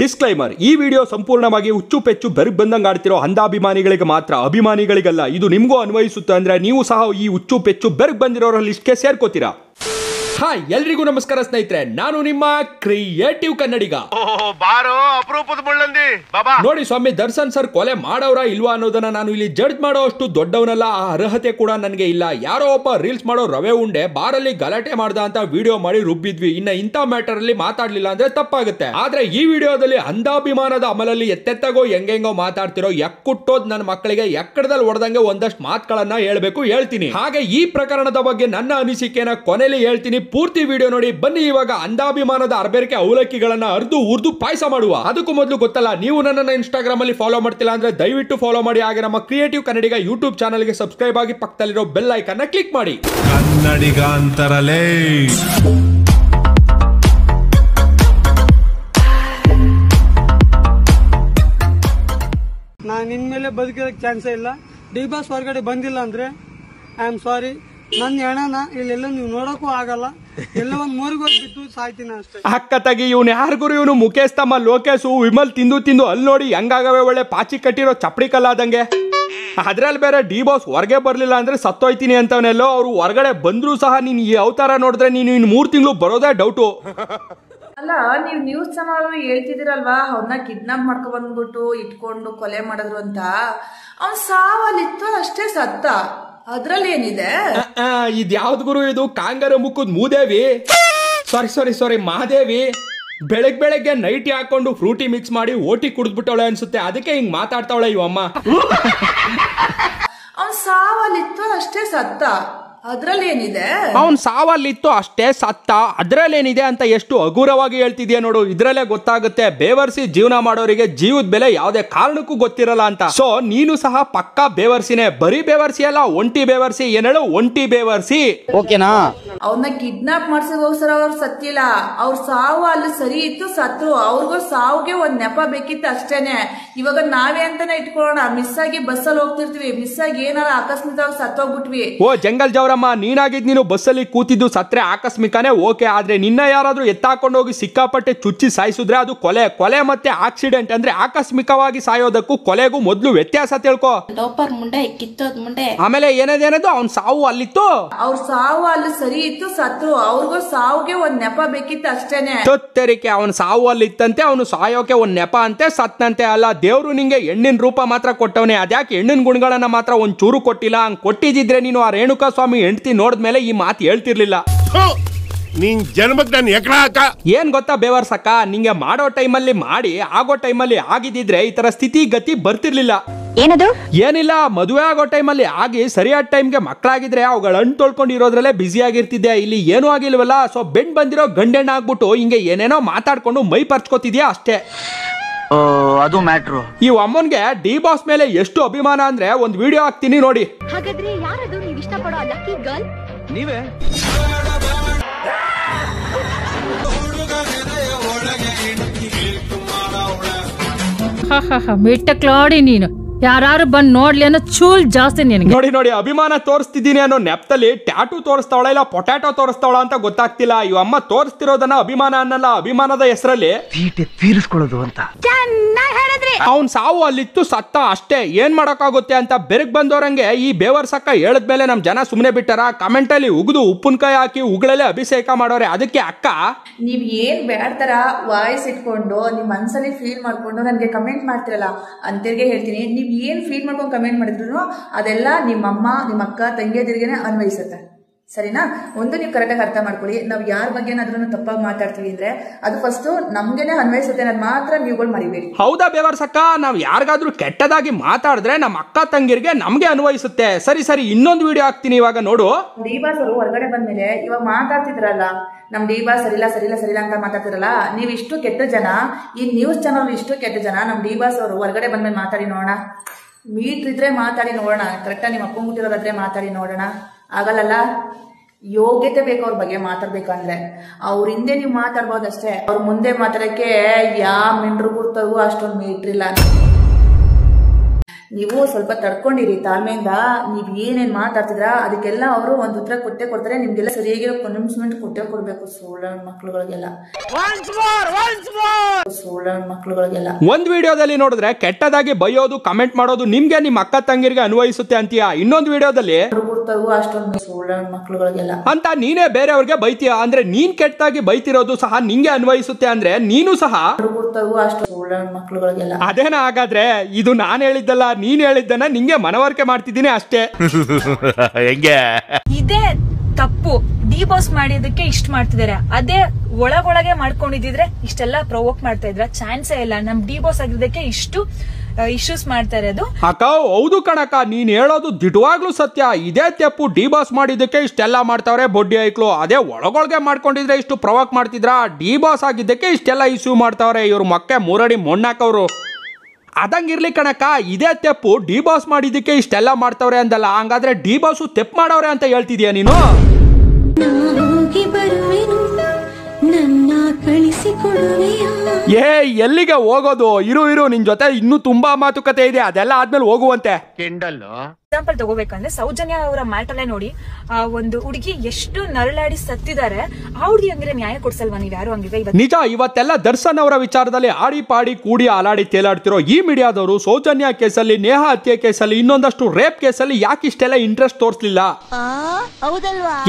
disclaimer ಈ video ಸಂಪೂರ್ಣವಾಗಿ ಹುಚ್ಚು ಪೆಚ್ಚು ಬೆರಗ್ ಬಂದಂಗೆ ಆಡ್ತಿರೋ ಅಂದಾಭಿಮಾನಿಗಳಿಗೆ ಮಾತ್ರ ಅಭಿಮಾನಿಗಳಿಗಲ್ಲ ಇದು ನಿಮಗೂ ಅನ್ವಯಿಸುತ್ತೆ ಅಂದರೆ ನೀವು ಸಹ ಈ ಹುಚ್ಚು ಪೆಚ್ಚು ಬೆರಗ್ ಬಂದಿರೋರ ಲಿಸ್ಟ್ಗೆ ಸೇರ್ಕೋತೀರಾ ಹಾಯ್ ಎಲ್ರಿಗೂ ನಮಸ್ಕಾರ ಸ್ನೇಹಿತರೆ ನಾನು ನಿಮ್ಮ ಕ್ರಿಯೇಟಿವ್ ಕನ್ನಡಿಗ ನೋಡಿ ಸ್ವಾಮಿ ದರ್ಶನ್ ಸರ್ ಕೊಲೆ ಮಾಡೋರ ಇಲ್ವಾ ಅನ್ನೋದನ್ನ ನಾನು ಇಲ್ಲಿ ಜಡ್ಜ್ ಮಾಡೋ ಅಷ್ಟು ದೊಡ್ಡವನಲ್ಲ ಆ ಅರ್ಹತೆ ಕೂಡ ನನಗೆ ಇಲ್ಲ ಯಾರೋ ಒಬ್ಬ ರೀಲ್ಸ್ ಮಾಡೋ ರವೆ ಉಂಡೆ ಬಾರಲ್ಲಿ ಗಲಾಟೆ ಮಾಡ್ದ ಅಂತ ವಿಡಿಯೋ ಮಾಡಿ ರುಬ್ಬಿದ್ವಿ ಇನ್ನ ಇಂಥ ಮ್ಯಾಟರ್ ಅಲ್ಲಿ ಮಾತಾಡ್ಲಿಲ್ಲ ಅಂದ್ರೆ ತಪ್ಪಾಗುತ್ತೆ ಆದ್ರೆ ಈ ವಿಡಿಯೋದಲ್ಲಿ ಅಂದಾಭಿಮಾನದ ಅಮಲಲ್ಲಿ ಎತ್ತೆತ್ತಗೋ ಹೆಂಗೆಂಗೋ ಮಾತಾಡ್ತಿರೋ ಎಕ್ಕುಟ್ಟೋದ್ ನನ್ನ ಮಕ್ಕಳಿಗೆ ಎಕ್ಕಡದಲ್ಲಿ ಒಡ್ದಂಗೆ ಒಂದಷ್ಟು ಮಾತುಗಳನ್ನ ಹೇಳ್ಬೇಕು ಹೇಳ್ತೀನಿ ಹಾಗೆ ಈ ಪ್ರಕರಣದ ಬಗ್ಗೆ ನನ್ನ ಅನಿಸಿಕೆನ ಕೊನೆಯಲ್ಲಿ ಹೇಳ್ತೀನಿ ಪೂರ್ತಿ ವಿಡಿಯೋ ನೋಡಿ ಬನ್ನಿ ಇವಾಗ ಅಂದಾಭಿಮಾನದ ಅರ್ಬೇರಿಕೆ ಅವಲಕ್ಕಿಗಳನ್ನ ಅರ್ದು ಉರ್ದು ಪಾಯಸ ಮಾಡುವ ಅದಕ್ಕೂ ಮೊದಲು ಗೊತ್ತಲ್ಲ ನೀವು ನನ್ನನ್ನ ಇನ್ಸ್ಟಾಗ್ರಾಮ್ ಅಲ್ಲಿ ಫಾಲೋ ಮಾಡ್ತಿಲ್ಲ ಅಂದ್ರೆ ದಯವಿಟ್ಟು ಫಾಲೋ ಮಾಡಿ ಹಾಗೆ ನಮ್ಮ ಕ್ರಿಯೇಟಿವ್ ಕನ್ನಡಿಗ ಯೂಟ್ಯೂಬ್ ಚಾನಲ್ ಗೆ ಸಬ್ಸ್ಕ್ರೈಬ್ ಆಗಿ ಪಕ್ಕದಲ್ಲಿರೋ ಬೆಲ್ ಐಕನ್ ಕ್ಲಿಕ್ ಮಾಡಿ ಕನ್ನಡಿಗ ನಾನು ಇನ್ಮೇಲೆ ಬದುಕೋದಕ್ಕೆ ಚಾನ್ಸೇ ಇಲ್ಲ ಡಿ ಬಾಸ್ ಹೊರಗಡೆ ಬಂದಿಲ್ಲ ಅಂದ್ರೆ ಐ ಆಮ್ ಸಾರಿ ನನ್ನ ಹೆಣನ ಇಲ್ಲೆಲ್ಲ ನೀವು ನೋಡಕ್ಕೂ ಆಗಲ್ಲ ಎಲ್ಲ ಒಂದ್ ಮೂರಿಗೆ ಅಷ್ಟೇ ಅಕ್ಕ ತಗಿ ಇವ್ನು ಯಾರಿಗೂ ಇವನು ಮುಖೇಶ್ ತಮ್ಮ ಲೋಕೇಶು ವಿಮಲ್ ತಿಂದು ತಿಂದು ಅಲ್ಲಿ ನೋಡಿ ಹೆಂಗಾಗವೆ ಒಳ್ಳೆ ಪಾಚಿ ಕಟ್ಟಿರೋ ಚಪ್ಪಡಿ ಕಲ್ಲಾದಂಗೆ ಅದ್ರಲ್ಲಿ ಬೇರೆ ಡಿ ಬಾಸ್ ಹೊರಗೆ ಬರಲಿಲ್ಲ ಅಂದ್ರೆ ಸತ್ತೋಯ್ತೀನಿ ಅಂತವನೆಲ್ಲೋ ಅವ್ರು ಹೊರಗಡೆ ಬಂದ್ರು ಸಹ ನೀನ್ ಈ ಅವತಾರ ನೋಡಿದ್ರೆ ನೀನು ಇನ್ನು ಮೂರು ತಿಂಗಳು ಬರೋದೇ ಡೌಟು ಅಲ್ಲ ನೀವ್ ನ್ಯೂಸ್ ಚಾನಲ್ ಹೇಳ್ತಿದಿರಲ್ವಾ ಅವ್ನ ಕಿಡ್ನಾಪ್ ಮಾಡ್ಕೊ ಬಂದ್ಬಿಟ್ಟು ಇಟ್ಕೊಂಡು ಕೊಲೆ ಮಾಡಿದ್ರು ಅಂತ ಅವ್ನ್ ಸಾವಲ್ಲಿತ್ತು ಅಷ್ಟೇ ಸತ್ತ ಅದ್ರಲ್ಲೇನಿದೆ ಇದ್ ಯಾವ್ದ್ ಗುರು ಇದು ಕಾಂಗರ ಮುಕ್ಕದ್ ಮೂದೇವಿ ಸಾರಿ ಸಾರಿ ಸಾರಿ ಮಹಾದೇವಿ ಬೆಳಗ್ ಬೆಳಗ್ಗೆ ನೈಟಿ ಹಾಕೊಂಡು ಫ್ರೂಟಿ ಮಿಕ್ಸ್ ಮಾಡಿ ಓಟಿ ಕುಡಿದ್ಬಿಟ್ಟವಳೆ ಅನ್ಸುತ್ತೆ ಅದಕ್ಕೆ ಹಿಂಗ್ ಮಾತಾಡ್ತಾವಳೆ ಇವಮ್ಮ ಅವ್ನ್ ಸಾವಲ್ಲಿತ್ತು ಅಷ್ಟೇ ಸತ್ತ ಅವನ್ ಸಾವಲ್ಲಿತ್ತು ಅಷ್ಟೇ ಸತ್ತ ಅದ್ರಲ್ಲೇನಿದೆ ಅಂತ ಎಷ್ಟು ಹಗುರವಾಗಿ ಹೇಳ್ತಿದ್ಯಾ ನೋಡು ಇದ್ರಲ್ಲೇ ಗೊತ್ತಾಗುತ್ತೆ ಬೇವರ್ಸಿ ಜೀವನ ಮಾಡೋರಿಗೆ ಜೀವದ ಬೆಲೆ ಯಾವುದೇ ಕಾರಣಕ್ಕೂ ಗೊತ್ತಿರಲ್ಲ ಅಂತ ಸೊ ನೀನು ಸಹ ಪಕ್ಕ ಬೇವರ್ಸಿನೇ ಬರಿ ಬೇವರ್ಸಿ ಅಲ್ಲ ಒಂಟಿ ಬೇವರ್ಸಿ ಏನೇಳು ಒಂಟಿ ಬೇವರ್ಸಿ ಓಕೆನಾ ಅವನ್ನ ಕಿಡ್ನಾಪ್ ಮಾಡ್ಸೋಕೋಸ್ಕರ ಅವ್ರು ಸತ್ತಿಲ್ಲ ಅವ್ರ ಸಾವು ಅಲ್ಲಿ ಸರಿ ಇತ್ತು ಸತ್ರು ಅವ್ರಿಗೂ ಸಾವುಗೆ ಒಂದ್ ನೆಪ ಬೇಕಿತ್ತು ಅಷ್ಟೇನೆ ಇವಾಗ ನಾವೇ ಅಂತಾನೆ ಇಟ್ಕೊಳ್ಳೋಣ ಮಿಸ್ ಆಗಿ ಬಸ್ಸಲ್ಲಿ ಹೋಗ್ತಿರ್ತೀವಿ ಮಿಸ್ ಆಗಿ ಏನಾರ ಆಕಸ್ಮಿತವಾಗಿ ಸತ್ತೋಗ್ಬಿಟ್ವಿ ಓ ಜಂಗಲ್ ಜವರ ಯಾರಮ್ಮ ನೀನಾಗಿದ್ದು ನೀನು ಬಸ್ಸಲ್ಲಿ ಕೂತಿದ್ದು ಸತ್ರೆ ಆಕಸ್ಮಿಕನೇ ಓಕೆ ಆದರೆ ನಿನ್ನ ಯಾರಾದರೂ ಎತ್ತಾಕೊಂಡು ಹೋಗಿ ಸಿಕ್ಕಾಪಟ್ಟೆ ಚುಚ್ಚಿ ಸಾಯಿಸಿದ್ರೆ ಅದು ಕೊಲೆ ಕೊಲೆ ಮತ್ತೆ ಆಕ್ಸಿಡೆಂಟ್ ಅಂದ್ರೆ ಆಕಸ್ಮಿಕವಾಗಿ ಸಾಯೋದಕ್ಕೂ ಕೊಲೆಗೂ ಮೊದಲು ವ್ಯತ್ಯಾಸ ತಿಳ್ಕೊ ಮುಂಡೆ ಮುಂಡೆ ಆಮೇಲೆ ಏನದೇನದು ಅವ್ನ ಸಾವು ಅಲ್ಲಿತ್ತು ಅವ್ರ ಸಾವು ಅಲ್ಲಿ ಸರಿ ಇತ್ತು ಸತ್ತು ಅವ್ರಿಗೂ ಸಾವುಗೆ ಒಂದ್ ನೆಪ ಬೇಕಿತ್ತು ಅಷ್ಟೇನೆ ಸೊತ್ತರಿಕೆ ಅವನ ಸಾವು ಅಲ್ಲಿ ಇತ್ತಂತೆ ಅವನು ಸಾಯೋಕೆ ಒಂದ್ ನೆಪ ಅಂತೆ ಸತ್ತಂತೆ ಅಲ್ಲ ದೇವ್ರು ನಿಂಗೆ ಹೆಣ್ಣಿನ ರೂಪ ಮಾತ್ರ ಕೊಟ್ಟವನೇ ಅದ್ಯಾಕೆ ಹೆಣ್ಣಿನ ಗುಣಗಳನ್ನ ಮಾತ್ರ ಒಂದ್ ಚೂರು ಕೊಟ್ಟಿಲ್ಲ ಹಂಗ್ ಕೊಟ್ಟಿದ್ರೆ ನೀನು ಆ ರೇಣುಕಾ ಸ್ವಾಮಿ ಹೆಂಡತಿ ನೋಡಿದ್ಮೇಲೆ ಈ ಮಾತು ಹೇಳ್ತಿರ್ಲಿಲ್ಲ ನಿನ್ ಜನ್ಮಕ್ ನಾನು ಎಕಡ ಹಾಕ ಏನ್ ಗೊತ್ತಾ ಬೇವರ್ಸಕ್ಕ ನಿಂಗೆ ಮಾಡೋ ಟೈಮಲ್ಲಿ ಮಾಡಿ ಆಗೋ ಟೈಮಲ್ಲಿ ಆಗಿದ್ದಿದ್ರೆ ಈ ತರ ಸ್ಥಿತಿ ಗತಿ ಬರ್ತಿರ್ಲಿಲ್ಲ ಏನದು ಏನಿಲ್ಲ ಮದುವೆ ಆಗೋ ಟೈಮಲ್ಲಿ ಆಗಿ ಸರಿಯಾದ ಟೈಮ್ಗೆ ಮಕ್ಕಳಾಗಿದ್ರೆ ಅವುಗಳ ಹಣ್ಣು ತೊಳ್ಕೊಂಡಿರೋದ್ರಲ್ಲೇ ಬ್ಯುಸಿ ಆಗಿರ್ತಿದ್ದೆ ಇಲ್ಲಿ ಏನೂ ಆಗಿಲ್ವಲ್ಲ ಸೊ ಬೆಂಡ್ ಬಂದಿರೋ ಗಂಡೆಣ್ಣ ಆಗ್ಬಿಟ್ಟು ಹಿಂಗೆ ಏನೇನೋ ಮಾತಾಡ್ಕೊಂಡು ಮೈ ಪರ್ಚ್ಕೋತಿದ್ಯಾ ಅಷ್ಟೇ ಅದು ಮ್ಯಾಟ್ರು ಈ ಅಮ್ಮನ್ಗೆ ಡಿ ಬಾಸ್ ಮೇಲೆ ಎಷ್ಟು ಅಭಿಮಾನ ಅಂದ್ರೆ ಒಂದ್ ವಿಡಿಯೋ ಹಾಕ್ತೀನಿ ನೋಡಿ ಹಾಗಾದ್ರೆ ಯಾರದು ನೀವು ಇಷ್ಟಪಡೋ ಲಕ್ಕಿ ಗರ್ಲ್ ನೀವೇ ಮಿಟ್ಟ ಕ್ಲಾಡಿ ನೀನು ಯಾರು ಬಂದ್ ನೋಡ್ಲಿ ಅನ್ನೋ ಚೂಲ್ ಜಾಸ್ತಿ ನಿನಗೆ ನೋಡಿ ನೋಡಿ ಅಭಿಮಾನ ತೋರಿಸ್ತಿದ್ದೀನಿ ಅನ್ನೋ ನೆಪ್ತಲ್ಲಿ ಟ್ಯಾಟೂ ತೋರಿಸ್ತಾಳ ಇಲ್ಲ ಪೊಟ್ಯಾಟೋ ತೋರಿಸ್ತಾವಳ ಅಂತ ಗೊತ್ತಾಗ್ತಿಲ್ಲ ಇವ ಅಮ್ಮ ತೋರಿಸ್ತಿರೋದನ್ನ ಅಭಿಮಾನ ಅನ್ನಲ್ಲ ಅಭಿಮಾನದ ಹೆಸರಲ್ಲಿ ತೀರಿಸ್ಕೊಳ್ಳೋದು ಅಂತ ಅವ್ನ್ ಸಾವು ಅಲ್ಲಿತ್ತು ಸತ್ತ ಅಷ್ಟೇ ಏನ್ ಮಾಡೋಕಾಗುತ್ತೆ ಅಂತ ಬೆರಗ್ ಬಂದವರಂಗೆ ಈ ಬೇವರ್ ಸಕ್ಕ ಹೇಳದ್ಮೇಲೆ ನಮ್ ಜನ ಸುಮ್ನೆ ಬಿಟ್ಟಾರ ಕಮೆಂಟ್ ಅಲ್ಲಿ ಉಗಿದು ಉಪ್ಪಿನಕಾಯಿ ಹಾಕಿ ಉಗುಳಲ್ಲೇ ಅಭಿಷೇಕ ಮಾಡೋರೆ ಅದಕ್ಕೆ ಅಕ್ಕ ನೀವ್ ಏನ್ ಬೇಡ್ತಾರ ವಾಯ್ಸ್ ಇಟ್ಕೊಂಡು ನಿಮ್ ಮನ್ಸಲ್ಲಿ ಫೀಲ್ ಮಾಡ್ಕೊಂಡು ನನ್ಗೆ ಕಮೆಂಟ್ ಮಾಡ್ತಿರಲ್ಲ ಅಂತಿರ್ಗೆ ಹೇಳ್ತೀನಿ ನೀವ್ ಏನ್ ಫೀಲ್ ಮಾಡ್ಕೊಂಡು ಕಮೆಂಟ್ ಮಾಡಿದ್ರು ಅದೆಲ್ಲ ನಿಮ್ಮಮ್ಮ ನಿಮ್ಮ ಅಕ್ಕ ತಂಗಿಯದಿರಿಗೇನೆ ಅನ್ವಯಿಸುತ್ತೆ ಸರಿನಾ ಒಂದು ನೀವು ಕರೆಕ್ಟಾಗಿ ಅರ್ಥ ಮಾಡ್ಕೊಳ್ಳಿ ನಾವು ಯಾರ ಏನಾದ್ರೂ ತಪ್ಪಾಗಿ ಮಾತಾಡ್ತೀವಿ ಅಂದ್ರೆ ಅದು ಫಸ್ಟ್ ನಮ್ಗೆನೆ ಅನ್ವಯಿಸುತ್ತೆ ಅನ್ನೋದು ಮಾತ್ರ ನೀವುಗಳು ಮರಿಬೇಡಿ ಹೌದಾ ಬೇವರ್ಸಕ್ಕ ನಾವು ಯಾರಿಗಾದ್ರೂ ಕೆಟ್ಟದಾಗಿ ಮಾತಾಡಿದ್ರೆ ನಮ್ಮ ಅಕ್ಕ ತಂಗಿರ್ಗೆ ನಮ್ಗೆ ಅನ್ವಯಿಸುತ್ತೆ ಸರಿ ಸರಿ ಇನ್ನೊಂದು ವಿಡಿಯೋ ಹಾಕ್ತೀನಿ ಇವಾಗ ನೋಡು ಡಿ ಅವರು ಹೊರಗಡೆ ಬಂದ್ಮೇಲೆ ಇವಾಗ ಮಾತಾಡ್ತಿದ್ರಲ್ಲ ನಮ್ ಡಿ ಬಾಸ್ ಸರಿಲ್ಲ ಸರಿಲ್ಲ ಸರಿಲ್ಲ ಅಂತ ಮಾತಾಡ್ತಿರಲ್ಲ ನೀವು ಇಷ್ಟು ಕೆಟ್ಟ ಜನ ಈ ನ್ಯೂಸ್ ಚಾನಲ್ ಇಷ್ಟು ಕೆಟ್ಟ ಜನ ನಮ್ ಡಿ ಬಾಸ್ ಅವರು ಹೊರಗಡೆ ಬಂದ್ಮೇಲೆ ಮಾತಾಡಿ ನೋಡೋಣ ಮೀಟ್ ಇದ್ರೆ ಮಾತಾಡಿ ನೋಡೋಣ ಕರೆಕ್ಟಾಗಿ ನಿಮ್ಮ ಅಪ್ಪ ಮುಟ್ಟಿರೋದಾದ್ರೆ ಮಾತಾಡಿ ನೋಡೋಣ ಆಗಲ್ಲಲ್ಲ ಯೋಗ್ಯತೆ ಬೇಕು ಅವ್ರ ಬಗ್ಗೆ ಮಾತಾಡ್ಬೇಕಂದ್ರೆ ಅವ್ರ ಹಿಂದೆ ನೀವು ಮಾತಾಡ್ಬೋದಷ್ಟೇ ಅವ್ರ ಮುಂದೆ ಮಾತಾಡಕ್ಕೆ ಯಾವ ಮೆಂಡ್ರು ಗುರ್ತವ್ರಿಗೂ ಅಷ್ಟೊಂದು ಮೀಟ್ರಿಲ್ಲ ನೀವು ಸ್ವಲ್ಪ ತಡ್ಕೊಂಡಿರಿ ತಾಳ್ಮೆಯಿಂದ ನೀವು ಏನೇನು ಮಾತಾಡ್ತಿದ್ರ ಅದಕ್ಕೆಲ್ಲ ಅವರು ಒಂದು ಉತ್ತರ ಕೊಟ್ಟೆ ಕೊಡ್ತಾರೆ ನಿಮ್ಗೆಲ್ಲ ಸರಿಯಾಗಿರೋ ಪನಿಷ್ಮೆಂಟ್ ಕೊಟ್ಟೆ ಕೊಡ್ಬೇಕು ಸೋಳನ್ ಮಕ್ಳುಗಳಿಗೆಲ್ಲ ಸೋಳನ್ ಮಕ್ಳುಗಳಿಗೆಲ್ಲ ಒಂದ್ ವಿಡಿಯೋದಲ್ಲಿ ನೋಡಿದ್ರೆ ಕೆಟ್ಟದಾಗಿ ಬೈಯೋದು ಕಮೆಂಟ್ ಮಾಡೋದು ನಿಮ್ಗೆ ನಿಮ್ ಅಕ್ಕ ತಂಗಿರಿಗೆ ಅನ್ವಯಿಸುತ್ತೆ ಅಂತೀಯ ಇನ್ನೊಂದು ವಿಡಿಯೋದಲ್ಲಿ ಅಷ್ಟೊಂದು ಸೋಳನ್ ಮಕ್ಳುಗಳಿಗೆಲ್ಲ ಅಂತ ನೀನೇ ಬೇರೆಯವ್ರಿಗೆ ಬೈತೀಯ ಅಂದ್ರೆ ನೀನ್ ಕೆಟ್ಟದಾಗಿ ಬೈತಿರೋದು ಸಹ ನಿಂಗೆ ಅನ್ವಯಿಸುತ್ತೆ ಅಂದ್ರೆ ನೀನು ಸಹ ಅಷ್ಟು ಸೋಳನ್ ಮಕ್ಳುಗಳಿಗೆಲ್ಲ ಅದೇನ ಹಾಗಾದ್ರೆ ಇದು ನಾನ್ ಹೇಳಿದ್ದಲ್ಲ ನೀನ್ ಹೇಳಿದ್ದನ್ನ ನಿಂಗೆ ಮನವರಿಕೆ ಮಾಡ್ತಿದ್ದೀನಿ ಅಷ್ಟೇ ಹೆಂಗೆ ಇದೇ ತಪ್ಪು ಡಿಬೋಸ್ ಮಾಡಿದಕ್ಕೆ ಇಷ್ಟ ಮಾಡ್ತಿದ್ದಾರೆ ಅದೇ ಒಳಗೊಳಗೆ ಮಾಡ್ಕೊಂಡಿದ್ರೆ ಇಷ್ಟೆಲ್ಲ ಪ್ರೊವೋಕ್ ಮಾಡ್ತಾ ಇದ್ರ ಚಾನ್ಸೇ ಇಲ್ಲ ನಮ್ ಡಿಬೋಸ್ ಆಗಿದ್ದಕ್ಕೆ ಇಷ್ಟು ಇಶ್ಯೂಸ್ ಮಾಡ್ತಾ ಅದು ಅಕ್ಕ ಹೌದು ಕಣಕ ನೀನ್ ಹೇಳೋದು ದಿಟವಾಗ್ಲೂ ಸತ್ಯ ಇದೇ ತಪ್ಪು ಡಿಬಾಸ್ ಮಾಡಿದ್ದಕ್ಕೆ ಇಷ್ಟೆಲ್ಲ ಮಾಡ್ತಾವ್ರೆ ಬೊಡ್ಡಿ ಐಕ್ಲು ಅದೇ ಒಳಗೊಳಗೆ ಮಾಡ್ಕೊಂಡಿದ್ರೆ ಇಷ್ಟು ಪ್ರೊವೋಕ್ ಮಾಡ್ತಿದ್ರ ಡಿಬಾಸ್ ಆಗಿದ್ದಕ್ಕೆ ಇಷ್ಟೆಲ್ಲ ಇಶ್ಯೂ ಮಾಡ್ತಾವ್ರೆ ಇವ್ರ ಮಕ್ಕೆ ಮೂರಡಿ ಮೊಣ್ಣಾಕವ್ರು ಅದಂಗಿರ್ಲಿ ಕಣಕ ಇದೇ ತೆಪ್ಪು ಡಿ ಬಾಸ್ ಮಾಡಿದ್ದಕ್ಕೆ ಇಷ್ಟೆಲ್ಲ ಮಾಡ್ತವ್ರೆ ಅಂದಲ್ಲ ಹಂಗಾದ್ರೆ ಡಿ ಬಾಸು ತೆಪ್ ಮಾಡವ್ರೆ ಅಂತ ಹೇಳ್ತಿದ್ಯಾ ನೀನು ಏ ಎಲ್ಲಿಗೆ ಹೋಗೋದು ಇರು ಇರು ನಿನ್ ಜೊತೆ ಇನ್ನೂ ತುಂಬಾ ಮಾತುಕತೆ ಇದೆ ಅದೆಲ್ಲ ಆದ್ಮೇಲೆ ಹೋಗುವಂತೆ ಎಕ್ಸಾಂಪಲ್ ತಗೋಬೇಕಂದ್ರೆ ಸೌಜನ್ಯ ಅವರ ಮ್ಯಾಟಲ್ಲೇ ನೋಡಿ ಆ ಒಂದು ಹುಡುಗಿ ಎಷ್ಟು ನರಳಾಡಿ ಸತ್ತಿದ್ದಾರೆ ಆ ಹುಡುಗಿ ನ್ಯಾಯ ಕೊಡ್ಸಲ್ವಾ ನೀವು ಯಾರು ಹಂಗಿದ್ರೆ ನಿಜ ಇವತ್ತೆಲ್ಲ ದರ್ಶನ್ ಅವರ ವಿಚಾರದಲ್ಲಿ ಆಡಿ ಪಾಡಿ ಕೂಡಿ ಅಲಾಡಿ ತೇಲಾಡ್ತಿರೋ ಈ ಮೀಡಿಯಾದವರು ಸೌಜನ್ಯ ಕೇಸಲ್ಲಿ ನೇಹ ಹತ್ಯೆ ಕೇಸಲ್ಲಿ ಇನ್ನೊಂದಷ್ಟು ರೇಪ್ ಕೇಸಲ್ಲಿ ಯಾಕೆ ಇಷ್ಟೆಲ್ಲ ಇಂಟ್ರೆಸ್ಟ್ ತೋರಿಸಲಿಲ್ಲ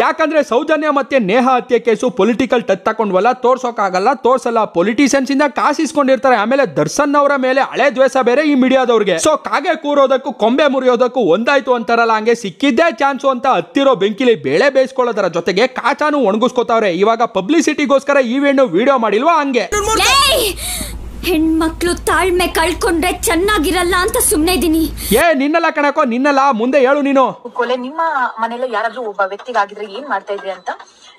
ಯಾಕಂದ್ರೆ ಸೌಜನ್ಯ ಮತ್ತೆ ನೇಹ ಹತ್ಯೆ ಕೇಸು ಪೊಲಿಟಿಕಲ್ ಟಚ್ ತಕೊಂಡ್ವಲ್ಲ ತೋರ್ಸ್ ತೋರ್ಸೋಕ್ಕಾಗಲ್ಲ ತೋರ್ಸಲ್ಲ ಪೊಲಿಟಿಷಿಯನ್ಸ್ ಇಂದ ಕಾಸು ಇಸ್ಕೊಂಡಿರ್ತಾರೆ ಆಮೇಲೆ ದರ್ಶನ್ ಅವರ ಮೇಲೆ ಹಳೆ ದ್ವೇಷ ಬೇರೆ ಈ ಮೀಡಿಯಾದವ್ರಿಗೆ ಸೊ ಕಾಗೆ ಕೂರೋದಕ್ಕೂ ಕೊಂಬೆ ಮುರಿಯೋದಕ್ಕೂ ಒಂದಾಯ್ತು ಅಂತಾರಲ್ಲ ಹಂಗೆ ಸಿಕ್ಕಿದ್ದೇ ಚಾನ್ಸು ಅಂತ ಹತ್ತಿರೋ ಬೆಂಕಿಲಿ ಬೇಳೆ ಬೇಯಿಸ್ಕೊಳ್ಳೋದರ ಜೊತೆಗೆ ಕಾಚಾನು ಒಣಗಿಸ್ಕೋತಾವ್ರೆ ಇವಾಗ ಪಬ್ಲಿಸಿಟಿಗೋಸ್ಕರ ಈ ವಿಡಿಯೋ ಮಾಡಿಲ್ವಾ ಹಂಗೆ ಹೆಣ್ಮಕ್ಳು ತಾಳ್ಮೆ ಕಳ್ಕೊಂಡ್ರೆ ಚೆನ್ನಾಗಿರಲ್ಲ ಅಂತ ಸುಮ್ನೆ ಇದೀನಿ ಏ ನಿನ್ನಲ್ಲ ಕಣಕೋ ನಿನ್ನಲ್ಲ ಮುಂದೆ ಹೇಳು ನೀನು ಕೊಲೆ ನಿಮ್ಮ ಮನೇಲಿ ಯಾರಾದ್ರೂ ಒಬ್ಬ ವ್ಯಕ್ತಿಗಾಗಿದ್ರೆ ಏನ್ ಮಾಡ್ತಾ ಇದ್ರಿ ಅಂತ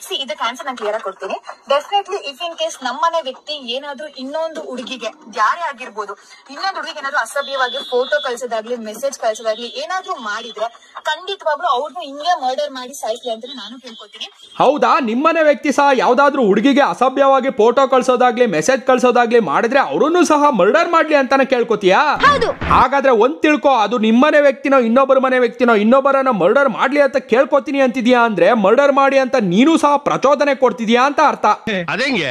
ಸಿ ಇದಕ್ಕೆ ಆನ್ಸರ್ ನಾನು ಕ್ಲಿಯರ್ ಆಗಿ ಕೊಡ್ತೀನಿ ಡೆಫಿನೆಟ್ಲಿ ಇಫ್ ಇನ್ ಕೇಸ್ ನಮ್ಮನೆ ವ್ಯಕ್ತಿ ಏನಾದ್ರೂ ಇನ್ನೊಂದು ಹುಡುಗಿಗೆ ಯಾರೇ ಆಗಿರ್ಬೋದು ಇನ್ನೊಂದು ಹುಡುಗಿಗೆ ಏನಾದ್ರು ಅಸಭ್ಯವಾಗಿ ಫೋಟೋ ಕಳ್ಸೋದಾಗ್ಲಿ ಮೆಸೇಜ್ ಕಳ್ಸೋದಾಗ್ಲಿ ಏನಾದ್ರೂ ಮಾಡಿದ್ರೆ ಖಂಡಿತವಾಗ್ಲೂ ಅವ್ರನ್ನ ಹಿಂಗೆ ಮರ್ಡರ್ ಮಾಡಿ ಸಾಯ್ತಿ ಅಂತ ನಾನು ಕೇಳ್ಕೊತೀನಿ ಹೌದಾ ನಿಮ್ಮನೆ ವ್ಯಕ್ತಿ ಸಹ ಯಾವ್ದಾದ್ರೂ ಹುಡುಗಿಗೆ ಅಸಭ್ಯವಾಗಿ ಫೋಟೋ ಕಳ್ಸೋದಾಗ್ಲಿ ಮೆಸೇಜ್ ಕಳ್ಸೋದಾಗ್ಲಿ ಮಾಡಿದ್ರೆ ಅವರನ್ನು ಸಹ ಮರ್ಡರ್ ಮಾಡ್ಲಿ ಅಂತಾನೆ ಕೇಳ್ಕೊತೀಯಾ ಹಾಗಾದ್ರೆ ಒಂದ್ ತಿಳ್ಕೊ ಅದು ನಿಮ್ಮನೆ ವ್ಯಕ್ತಿನೋ ಇನ್ನೊಬ್ಬರ ಮನೆ ವ್ಯಕ್ತಿನೋ ಇನ್ನೊಬ್ಬರನ್ನ ಮರ್ಡರ್ ಮಾಡ್ಲಿ ಅಂತ ಕೇಳ್ಕೊತೀನಿ ಅಂತಿದ್ಯಾ ಅಂದ್ರೆ ಮರ್ಡರ್ ಮಾಡಿ ಅಂತ ನೀನು ಸಹ ಪ್ರಚೋದನೆ ಕೊಡ್ತಿದ್ಯಾ ಅಂತ ಅರ್ಥ ಹೆಂಗೆ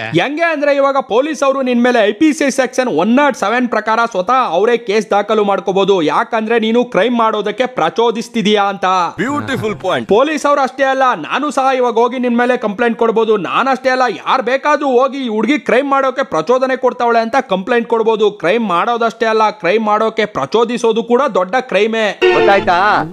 ಅಂದ್ರೆ ಇವಾಗ ಪೊಲೀಸ್ ಅವರು ನಿನ್ ಮೇಲೆ I P C section one not seven ಪ್ರಕಾರ ಸ್ವತಃ ಅವರೇ ಕೇಸ್ ದಾಖಲು ಮಾಡ್ಕೋಬಹುದು ಯಾಕಂದ್ರೆ ನೀನು ಕ್ರೈಮ್ ಮಾಡೋದಕ್ಕೆ ಪ್ರಚೋದಿಸ್ತಿದ್ಯಾ ಅಂತ ಬ್ಯೂಟಿಫುಲ್ ಪಾಯಿಂಟ್ ಪೊಲೀಸ್ ಅವರು ಅಷ್ಟೇ ಅಲ್ಲ ನಾನು ಸಹ ಇವಾಗ ಹೋಗಿ ನಿನ್ ಮೇಲೆ ಕಂಪ್ಲೇಂಟ್ ಕೊಡ್ಬೋದು ನಾನಷ್ಟೇ ಅಲ್ಲ ಯಾರು ಬೇಕಾದ್ರೂ ಹೋಗಿ ಹುಡುಗಿ ಕ್ರೈಮ್ ಮಾಡೋಕೆ ಪ್ರಚೋದನೆ ಕೊಡ್ತಾವಳೆ ಅಂತ ಕಂಪ್ಲೇಂಟ್ ಕೊಡ್ಬೋದು ಕ್ರೈಮ್ ಮಾಡೋದಷ್ಟೇ ಅಲ್ಲ ಕ್ರೈಮ್ ಮಾಡೋಕೆ ಪ್ರಚೋದಿಸೋದು ಕೂಡ ದೊಡ್ಡ ಕ್ರೈಮೇ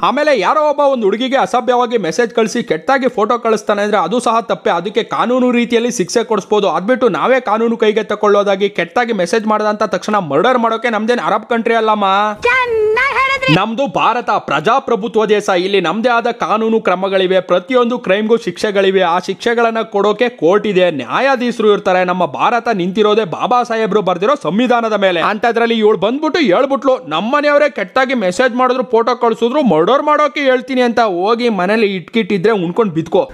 ಆಮೇಲೆ ಯಾರೋ ಒಬ್ಬ ಒಂದು ಹುಡುಗಿಗೆ ಅಸಭ್ಯವಾಗಿ ಮೆಸೇಜ್ ಕಳಿಸಿ ಕೆಟ್ಟಾಗಿ ಫೋಟೋ ಕಳಿಸ್ತಾನೆ ಅಂದ್ರೆ ಅದು ಸಹ ಸಹ ತಪ್ಪೆ ಅದಕ್ಕೆ ಕಾನೂನು ರೀತಿಯಲ್ಲಿ ಶಿಕ್ಷೆ ಕೊಡಿಸ್ಬೋದು ಅದ್ಬಿಟ್ಟು ನಾವೇ ಕಾನೂನು ಕೈಗೆ ತಕೊಳ್ಳೋದಾಗಿ ಕೆಟ್ಟಾಗಿ ಮೆಸೇಜ್ ಮಾಡಿದಂತ ತಕ್ಷಣ ಮರ್ಡರ್ ಮಾಡೋಕೆ ನಮ್ದೇನ್ ಅರಬ್ ಕಂಟ್ರಿ ಅಲ್ಲಮ್ಮ ನಮ್ದು ಭಾರತ ಪ್ರಜಾಪ್ರಭುತ್ವ ದೇಶ ಇಲ್ಲಿ ನಮ್ದೇ ಆದ ಕಾನೂನು ಕ್ರಮಗಳಿವೆ ಪ್ರತಿಯೊಂದು ಕ್ರೈಮ್ಗೂ ಶಿಕ್ಷೆಗಳಿವೆ ಆ ಶಿಕ್ಷೆಗಳನ್ನ ಕೊಡೋಕೆ ಕೋರ್ಟ್ ಇದೆ ನ್ಯಾಯಾಧೀಶರು ಇರ್ತಾರೆ ನಮ್ಮ ಭಾರತ ನಿಂತಿರೋದೇ ಬಾಬಾ ಸಾಹೇಬ್ರು ಬರ್ದಿರೋ ಸಂವಿಧಾನದ ಮೇಲೆ ಅಂತದ್ರಲ್ಲಿ ಇವಳು ಬಂದ್ಬಿಟ್ಟು ಹೇಳ್ಬಿಟ್ಲು ನಮ್ಮನೆಯವರೇ ಕೆಟ್ಟಾಗಿ ಮೆಸೇಜ್ ಮಾಡಿದ್ರು ಫೋಟೋ ಕಳ್ಸಿದ್ರು ಮರ್ಡರ್ ಮಾಡೋಕೆ ಹೇಳ್ತೀನಿ ಅಂತ ಹೋಗಿ ಮನೇಲಿ ಇಟ್ಕಿಟ್ಟಿದ್ರೆ ಉಣ್ಕೊಂಡು ಬಿದ್ಕೋ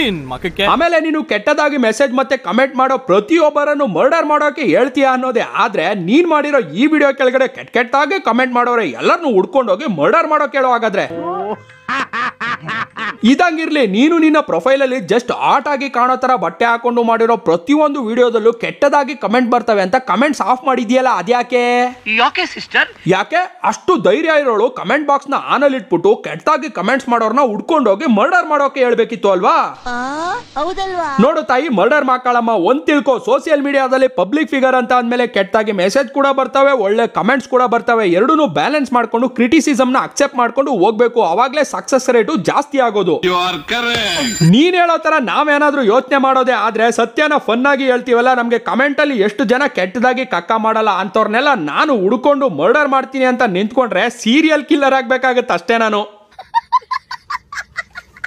ನಿನ್ ಮಕ ಲೆಕ್ಕಕ್ಕೆ ಆಮೇಲೆ ನೀನು ಕೆಟ್ಟದಾಗಿ ಮೆಸೇಜ್ ಮತ್ತೆ ಕಮೆಂಟ್ ಮಾಡೋ ಪ್ರತಿಯೊಬ್ಬರನ್ನು ಮರ್ಡರ್ ಮಾಡೋಕೆ ಹೇಳ್ತೀಯಾ ಅನ್ನೋದೇ ಆದ್ರೆ ನೀನ್ ಮಾಡಿರೋ ಈ ವಿಡಿಯೋ ಕೆಳಗಡೆ ಕೆಟ್ಟ ಕೆಟ್ಟದಾಗಿ ಕಮೆಂಟ್ ಮಾಡೋರೆ ಎಲ್ಲರನ್ನು ಹುಡ್ಕೊಂಡೋಗಿ ಮರ್ಡರ್ ಮಾಡೋಕೆ ಹೇಳೋ ಹಾಗಾದ್ರೆ ಇದಾಗಿರ್ಲಿ ನೀನು ನಿನ್ನ ಪ್ರೊಫೈಲಲ್ಲಿ ಜಸ್ಟ್ ಆಟ್ ಆಗಿ ಕಾಣೋ ಥರ ಬಟ್ಟೆ ಹಾಕೊಂಡು ಮಾಡಿರೋ ಪ್ರತಿಯೊಂದು ವಿಡಿಯೋದಲ್ಲೂ ಕೆಟ್ಟದಾಗಿ ಕಮೆಂಟ್ ಬರ್ತವೆ ಅಂತ ಕಮೆಂಟ್ಸ್ ಆಫ್ ಮಾಡಿದ್ಯಲ್ಲ ಅದ್ಯಾಕೆ ಯಾಕೆ ಸಿಸ್ಟರ್ ಯಾಕೆ ಅಷ್ಟು ಧೈರ್ಯ ಇರೋಳು ಕಮೆಂಟ್ ಬಾಕ್ಸ್ ನ ಅಲ್ಲಿ ಇಟ್ಬಿಟ್ಟು ಕೆಟ್ಟದಾಗಿ ಕಮೆಂಟ್ಸ್ ಮಾಡೋರ್ನ ಉಡ್ಕೊಂಡೋಗಿ ಮರ್ಡರ್ ಮಾಡೋಕೆ ಹೇಳ್ಬೇಕಿತ್ತು ಅಲ್ವಾ ನೋಡು ತಾಯಿ ಮರ್ಡರ್ ಮಾಕಾಳಮ್ಮ ಒಂದ್ ತಿಳ್ಕೊ ಸೋಷಿಯಲ್ ಮೀಡಿಯಾದಲ್ಲಿ ಪಬ್ಲಿಕ್ ಫಿಗರ್ ಅಂತ ಅಂದ್ಮೇಲೆ ಕೆಟ್ಟಾಗಿ ಮೆಸೇಜ್ ಕೂಡ ಬರ್ತವೆ ಒಳ್ಳೆ ಕಮೆಂಟ್ಸ್ ಕೂಡ ಬರ್ತವೆ ಎರಡೂ ಬ್ಯಾಲೆನ್ಸ್ ಮಾಡ್ಕೊಂಡು ಕ್ರಿಟಿಸಿಸಮ್ ನ ಅಕ್ಸೆಪ್ಟ್ ಮಾಡ್ಕೊಂಡು ಹೋಗ್ಬೇಕು ಅವಾಗಲೇ ಸಕ್ಸಸ್ ರೇಟು ಜಾಸ್ತಿ ಆಗೋದು ನೀನ್ ಹೇಳೋ ತರ ನಾವೇನಾದ್ರೂ ಯೋಚನೆ ಮಾಡೋದೆ ಆದ್ರೆ ಸತ್ಯನ ಫನ್ ಆಗಿ ಹೇಳ್ತೀವಲ್ಲ ನಮ್ಗೆ ಕಮೆಂಟ್ ಅಲ್ಲಿ ಎಷ್ಟು ಜನ ಕೆಟ್ಟದಾಗಿ ಕಕ್ಕ ಮಾಡಲ್ಲ ಅಂತವ್ರನ್ನೆಲ್ಲ ನಾನು ಹುಡ್ಕೊಂಡು ಮರ್ಡರ್ ಮಾಡ್ತೀನಿ ಅಂತ ನಿಂತ್ಕೊಂಡ್ರೆ ಸೀರಿಯಲ್ ಕಿಲ್ಲರ್ ಆಗ್ಬೇಕಾಗತ್ತೆ ಅಷ್ಟೇ ನಾನು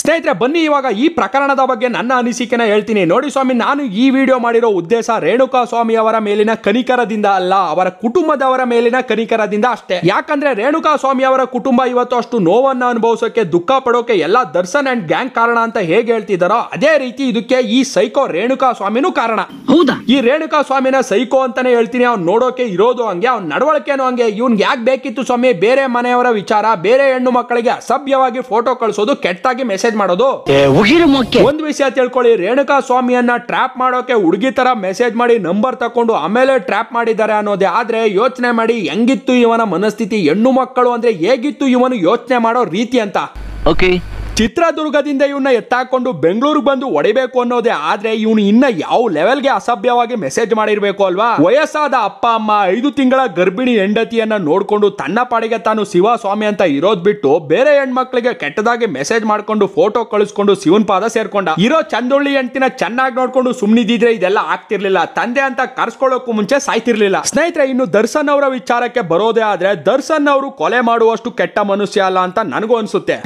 ಸ್ನೇಹಿತರೆ ಬನ್ನಿ ಇವಾಗ ಈ ಪ್ರಕರಣದ ಬಗ್ಗೆ ನನ್ನ ಅನಿಸಿಕೆನ ಹೇಳ್ತೀನಿ ನೋಡಿ ಸ್ವಾಮಿ ನಾನು ಈ ವಿಡಿಯೋ ಮಾಡಿರೋ ಉದ್ದೇಶ ರೇಣುಕಾ ಸ್ವಾಮಿ ಅವರ ಮೇಲಿನ ಕನಿಕರದಿಂದ ಅಲ್ಲ ಅವರ ಕುಟುಂಬದವರ ಮೇಲಿನ ಕನಿಕರದಿಂದ ಅಷ್ಟೇ ಯಾಕಂದ್ರೆ ರೇಣುಕಾ ಸ್ವಾಮಿ ಅವರ ಕುಟುಂಬ ಇವತ್ತು ಅಷ್ಟು ನೋವನ್ನು ಅನುಭವಿಸೋಕೆ ದುಃಖ ಪಡೋಕೆ ಎಲ್ಲ ದರ್ಶನ್ ಅಂಡ್ ಗ್ಯಾಂಗ್ ಕಾರಣ ಅಂತ ಹೇಗೆ ಹೇಳ್ತಿದ್ದಾರೋ ಅದೇ ರೀತಿ ಇದಕ್ಕೆ ಈ ಸೈಕೋ ರೇಣುಕಾ ಸ್ವಾಮಿನೂ ಕಾರಣ ಹೌದಾ ಈ ರೇಣುಕಾ ಸ್ವಾಮಿನ ಸೈಕೋ ಅಂತಾನೆ ಹೇಳ್ತೀನಿ ಅವ್ನು ನೋಡೋಕೆ ಇರೋದು ಹಂಗೆ ಅವ್ನ ನಡವಳಿಕೆನೂ ಹಂಗೆ ಇವ್ನ್ಗೆ ಯಾಕೆ ಬೇಕಿತ್ತು ಸ್ವಾಮಿ ಬೇರೆ ಮನೆಯವರ ವಿಚಾರ ಬೇರೆ ಹೆಣ್ಣು ಮಕ್ಕಳಿಗೆ ಅಸಭ್ಯವಾಗಿ ಫೋಟೋ ಕಳಿಸೋದು ಕೆಟ್ಟಾಗಿ ಮೆಸೇಜ್ ಮಾಡೋದು ಒಂದು ವಿಷಯ ತಿಳ್ಕೊಳ್ಳಿ ರೇಣುಕಾ ಸ್ವಾಮಿಯನ್ನ ಟ್ರ್ಯಾಪ್ ಮಾಡೋಕೆ ಹುಡುಗಿ ತರ ಮೆಸೇಜ್ ಮಾಡಿ ನಂಬರ್ ತಕೊಂಡು ಆಮೇಲೆ ಟ್ರ್ಯಾಪ್ ಮಾಡಿದ್ದಾರೆ ಅನ್ನೋದೇ ಆದ್ರೆ ಯೋಚನೆ ಮಾಡಿ ಹೆಂಗಿತ್ತು ಇವನ ಮನಸ್ಥಿತಿ ಹೆಣ್ಣು ಮಕ್ಕಳು ಅಂದ್ರೆ ಹೇಗಿತ್ತು ಇವನು ಯೋಚನೆ ಮಾಡೋ ರೀತಿ ಅಂತ ಓಕೆ ಚಿತ್ರದುರ್ಗದಿಂದ ಇವನ್ನ ಎತ್ತಾಕೊಂಡು ಬೆಂಗಳೂರಿಗೆ ಬಂದು ಹೊಡಿಬೇಕು ಅನ್ನೋದೇ ಆದ್ರೆ ಇವನು ಇನ್ನ ಯಾವ ಲೆವೆಲ್ಗೆ ಅಸಭ್ಯವಾಗಿ ಮೆಸೇಜ್ ಮಾಡಿರ್ಬೇಕು ಅಲ್ವಾ ವಯಸ್ಸಾದ ಅಪ್ಪ ಅಮ್ಮ ಐದು ತಿಂಗಳ ಗರ್ಭಿಣಿ ಹೆಂಡತಿಯನ್ನ ನೋಡ್ಕೊಂಡು ತನ್ನ ಪಾಡಿಗೆ ತಾನು ಶಿವ ಸ್ವಾಮಿ ಅಂತ ಇರೋದ್ ಬಿಟ್ಟು ಬೇರೆ ಹೆಣ್ಮಕ್ಳಿಗೆ ಕೆಟ್ಟದಾಗಿ ಮೆಸೇಜ್ ಮಾಡ್ಕೊಂಡು ಫೋಟೋ ಕಳಿಸ್ಕೊಂಡು ಶಿವನ್ ಪಾದ ಸೇರ್ಕೊಂಡ ಇರೋ ಚಂದೊಳ್ಳಿ ಹೆಂಡತಿನ ಚೆನ್ನಾಗಿ ನೋಡ್ಕೊಂಡು ಸುಮ್ನಿದ್ರೆ ಇದೆಲ್ಲ ಆಗ್ತಿರ್ಲಿಲ್ಲ ತಂದೆ ಅಂತ ಕರ್ಸ್ಕೊಳ್ಳೋಕು ಮುಂಚೆ ಸಾಯ್ತಿರ್ಲಿಲ್ಲ ಸ್ನೇಹಿತರೆ ಇನ್ನು ದರ್ಶನ್ ಅವರ ವಿಚಾರಕ್ಕೆ ಬರೋದೇ ಆದ್ರೆ ದರ್ಶನ್ ಅವರು ಕೊಲೆ ಮಾಡುವಷ್ಟು ಕೆಟ್ಟ ಮನುಷ್ಯ ಅಲ್ಲ ಅಂತ ನನಗೂ ಅನ್ಸುತ್ತೆ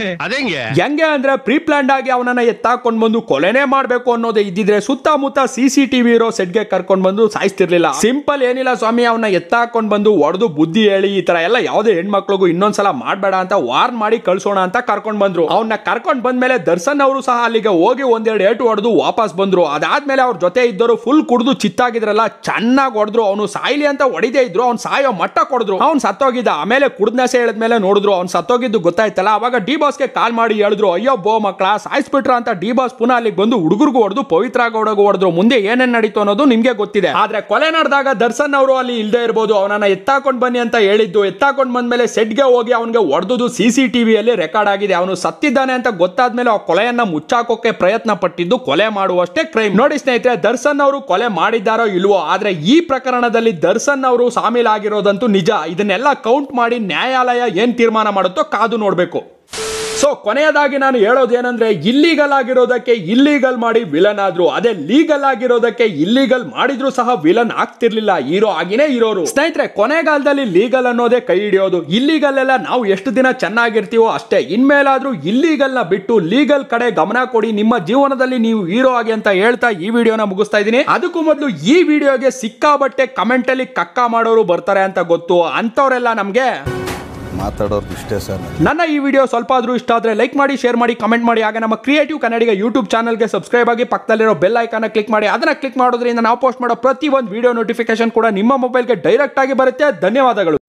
ಹೆಂಗೆ ಅಂದ್ರೆ ಅಂದರೆ ಆಗಿ ಅವನನ್ನು ಎತ್ತಾಕೊಂಡು ಬಂದು ಕೊಲೆನೇ ಮಾಡಬೇಕು ಅನ್ನೋದೇ ಇದ್ದಿದ್ರೆ ಸುತ್ತಮುತ್ತ ಸಿ ಸಿ ಟಿವಿ ಇರೋ ಸೆಟ್ಗೆ ಕರ್ಕೊಂಡು ಬಂದು ಸಾಯಿಸ್ತಿರ್ಲಿಲ್ಲ ಸಿಂಪಲ್ ಏನಿಲ್ಲ ಸ್ವಾಮಿ ಅವನ ಎತ್ತಾಕೊಂಡು ಬಂದು ಹೊಡೆದು ಬುದ್ಧಿ ಹೇಳಿ ಈ ತರ ಎಲ್ಲ ಯಾವುದೇ ಹೆಣ್ಮಕ್ಳಿಗೂ ಇನ್ನೊಂದ್ಸಲ ಮಾಡಬೇಡ ಅಂತ ವಾರ್ನ್ ಮಾಡಿ ಕಳ್ಸೋಣ ಅಂತ ಕರ್ಕೊಂಡು ಬಂದ್ರು ಅವನ್ನ ಕರ್ಕೊಂಡು ಬಂದ್ಮೇಲೆ ದರ್ಶನ್ ಅವರು ಸಹ ಅಲ್ಲಿಗೆ ಹೋಗಿ ಒಂದೆರಡು ಏಟು ಹೊಡೆದು ವಾಪಸ್ ಬಂದ್ರು ಅದಾದ್ಮೇಲೆ ಅವ್ರ ಜೊತೆ ಇದ್ದರು ಫುಲ್ ಕುಡಿದು ಚಿತ್ತಾಗಿದ್ರಲ್ಲ ಚೆನ್ನಾಗಿ ಹೊಡೆದ್ರು ಅವನು ಸಾಯ್ಲಿ ಅಂತ ಹೊಡಿದೇ ಇದ್ರು ಅವ್ನು ಸಾಯೋ ಮಟ್ಟ ಕೊಡಿದ್ರು ಅವ್ನು ಸತ್ತೋಗಿದ್ದ ಆಮೇಲೆ ಕುಡ್ದನಸೆ ಹೇಳಿದ್ಮೇಲೆ ನೋಡಿದ್ರು ಅವ್ನು ಸತ್ತೋಗಿದ್ದು ಗೊತ್ತಾಯ್ತಲ್ಲ ಅವಾಗ ಡಿ ಬಾಸ್ಗೆ ಕಾಲ್ ಮಾಡಿ ಹೇಳಿದ್ರು ಹೊಡೆದ್ರು ಅಯ್ಯೋ ಬೋ ಮಕ್ಳ ಸಾಯಿಸ್ಬಿಟ್ರ ಅಂತ ಡಿ ಬಾಸ್ ಪುನಃ ಅಲ್ಲಿಗೆ ಬಂದು ಹುಡುಗರ್ಗೂ ಹೊಡೆದು ಪವಿತ್ರ ಗೌಡಗೂ ಹೊಡೆದ್ರು ಮುಂದೆ ಏನೇನ್ ನಡೀತು ಅನ್ನೋದು ನಿಮಗೆ ಗೊತ್ತಿದೆ ಆದ್ರೆ ಕೊಲೆ ನಡೆದಾಗ ದರ್ಶನ್ ಅವರು ಅಲ್ಲಿ ಇಲ್ಲದೆ ಇರಬಹುದು ಅವನನ್ನ ಎತ್ತಾಕೊಂಡ್ ಬನ್ನಿ ಅಂತ ಹೇಳಿದ್ದು ಎತ್ತಾಕೊಂಡ್ ಬಂದ್ಮೇಲೆ ಸೆಟ್ಗೆ ಹೋಗಿ ಅವನಿಗೆ ಹೊಡೆದು ಸಿ ಸಿ ಟಿವಿಯಲ್ಲಿ ರೆಕಾರ್ಡ್ ಆಗಿದೆ ಅವನು ಸತ್ತಿದ್ದಾನೆ ಅಂತ ಗೊತ್ತಾದ ಮೇಲೆ ಆ ಕೊಲೆಯನ್ನ ಮುಚ್ಚಾಕೋಕೆ ಪ್ರಯತ್ನ ಪಟ್ಟಿದ್ದು ಕೊಲೆ ಮಾಡುವಷ್ಟೇ ಕ್ರೈಮ್ ನೋಡಿ ಸ್ನೇಹಿತರೆ ದರ್ಶನ್ ಅವರು ಕೊಲೆ ಮಾಡಿದ್ದಾರೋ ಇಲ್ವೋ ಆದ್ರೆ ಈ ಪ್ರಕರಣದಲ್ಲಿ ದರ್ಶನ್ ಅವರು ಸಾಮೀಲಾಗಿರೋದಂತೂ ನಿಜ ಇದನ್ನೆಲ್ಲ ಕೌಂಟ್ ಮಾಡಿ ನ್ಯಾಯಾಲಯ ಏನು ತೀರ್ಮಾನ ಮಾಡುತ್ತೋ ಕಾದು ನೋಡಬೇಕು ಸೊ ಕೊನೆಯದಾಗಿ ನಾನು ಹೇಳೋದೇನೆಂದರೆ ಇಲ್ಲೀಗಲ್ ಆಗಿರೋದಕ್ಕೆ ಇಲ್ಲೀಗಲ್ ಮಾಡಿ ವಿಲನ್ ಆದ್ರು ಅದೇ ಲೀಗಲ್ ಆಗಿರೋದಕ್ಕೆ ಇಲ್ಲೀಗಲ್ ಮಾಡಿದ್ರು ಸಹ ವಿಲನ್ ಆಗ್ತಿರ್ಲಿಲ್ಲ ಹೀರೋ ಆಗಿನೇ ಇರೋರು ಸ್ನೇಹಿತರೆ ಕೊನೆಗಾಲದಲ್ಲಿ ಲೀಗಲ್ ಅನ್ನೋದೇ ಕೈ ಹಿಡಿಯೋದು ಇಲ್ಲಿಗಲ್ ಎಲ್ಲ ನಾವು ಎಷ್ಟು ದಿನ ಚೆನ್ನಾಗಿರ್ತೀವೋ ಅಷ್ಟೇ ಇನ್ಮೇಲಾದ್ರೂ ಇಲ್ಲಿಗಲ್ ನ ಬಿಟ್ಟು ಲೀಗಲ್ ಕಡೆ ಗಮನ ಕೊಡಿ ನಿಮ್ಮ ಜೀವನದಲ್ಲಿ ನೀವು ಹೀರೋ ಆಗಿ ಅಂತ ಹೇಳ್ತಾ ಈ ವಿಡಿಯೋನ ಮುಗಿಸ್ತಾ ಇದ್ದೀನಿ ಅದಕ್ಕೂ ಮೊದಲು ಈ ವಿಡಿಯೋಗೆ ಸಿಕ್ಕಾಬಟ್ಟೆ ಕಮೆಂಟ್ ಅಲ್ಲಿ ಕಕ್ಕ ಮಾಡೋರು ಬರ್ತಾರೆ ಅಂತ ಗೊತ್ತು ಅಂತವರೆಲ್ಲ ನಮ್ಗೆ ಮಾತಾಡೋರ್ದು ಇಷ್ಟೇ ಸರ್ ನನ್ನ ಈ ವಿಡಿಯೋ ಸ್ವಲ್ಪ ಆದ್ರೂ ಇಷ್ಟ ಆದರೆ ಲೈಕ್ ಮಾಡಿ ಶೇರ್ ಮಾಡಿ ಕಮೆಂಟ್ ಮಾಡಿ ಹಾಗೆ ನಮ್ಮ ಕ್ರಿಯೇಟಿವ್ ಕನ್ನಡಿಗ ಯೂಟ್ಯೂಬ್ ಚಾನಲ್ಗೆ ಸಬ್ಸ್ಕ್ರೈಬ್ ಆಗಿ ಪಕ್ಕದಲ್ಲಿರೋ ಬೆಲ್ ಐಕಾನ ಕ್ಲಿಕ್ ಮಾಡಿ ಅದನ್ನು ಕ್ಲಿಕ್ ಮಾಡೋದ್ರಿಂದ ನಾವು ಪೋಸ್ಟ್ ಮಾಡೋ ಪ್ರತಿ ಒಂದು ವಿಡಿಯೋ ನೋಟಿಫಿಕೇಶನ್ ಕೂಡ ನಿಮ್ಮ ಮೊಬೈಲ್ಗೆ ಡೈರೆಕ್ಟಾಗಿ ಬರುತ್ತೆ ಧನ್ಯವಾದಗಳು